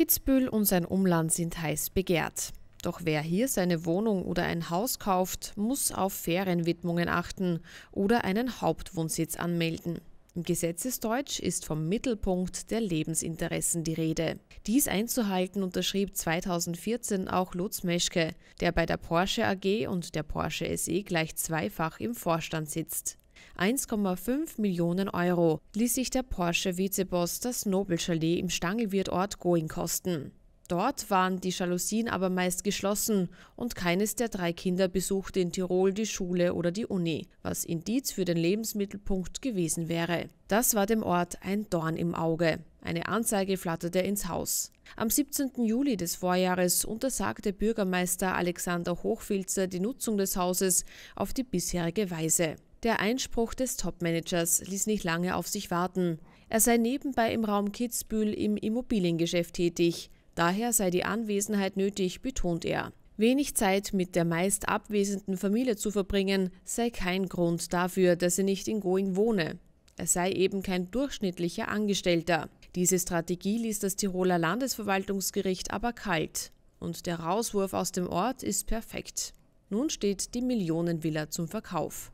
Kitzbühel und sein Umland sind heiß begehrt. Doch wer hier seine Wohnung oder ein Haus kauft, muss auf Ferienwidmungen achten oder einen Hauptwohnsitz anmelden. Im Gesetzesdeutsch ist vom Mittelpunkt der Lebensinteressen die Rede. Dies einzuhalten unterschrieb 2014 auch Lutz Meschke, der bei der Porsche AG und der Porsche SE gleich zweifach im Vorstand sitzt. 1,5 Millionen Euro ließ sich der Porsche-Vizeboss das Nobel-Chalet im stangelwirt Going kosten. Dort waren die Jalousien aber meist geschlossen und keines der drei Kinder besuchte in Tirol die Schule oder die Uni, was Indiz für den Lebensmittelpunkt gewesen wäre. Das war dem Ort ein Dorn im Auge. Eine Anzeige flatterte ins Haus. Am 17. Juli des Vorjahres untersagte Bürgermeister Alexander Hochfilzer die Nutzung des Hauses auf die bisherige Weise. Der Einspruch des Topmanagers ließ nicht lange auf sich warten. Er sei nebenbei im Raum Kitzbühel im Immobiliengeschäft tätig. Daher sei die Anwesenheit nötig, betont er. Wenig Zeit mit der meist abwesenden Familie zu verbringen, sei kein Grund dafür, dass er nicht in Going wohne. Er sei eben kein durchschnittlicher Angestellter. Diese Strategie ließ das Tiroler Landesverwaltungsgericht aber kalt. Und der Rauswurf aus dem Ort ist perfekt. Nun steht die Millionenvilla zum Verkauf.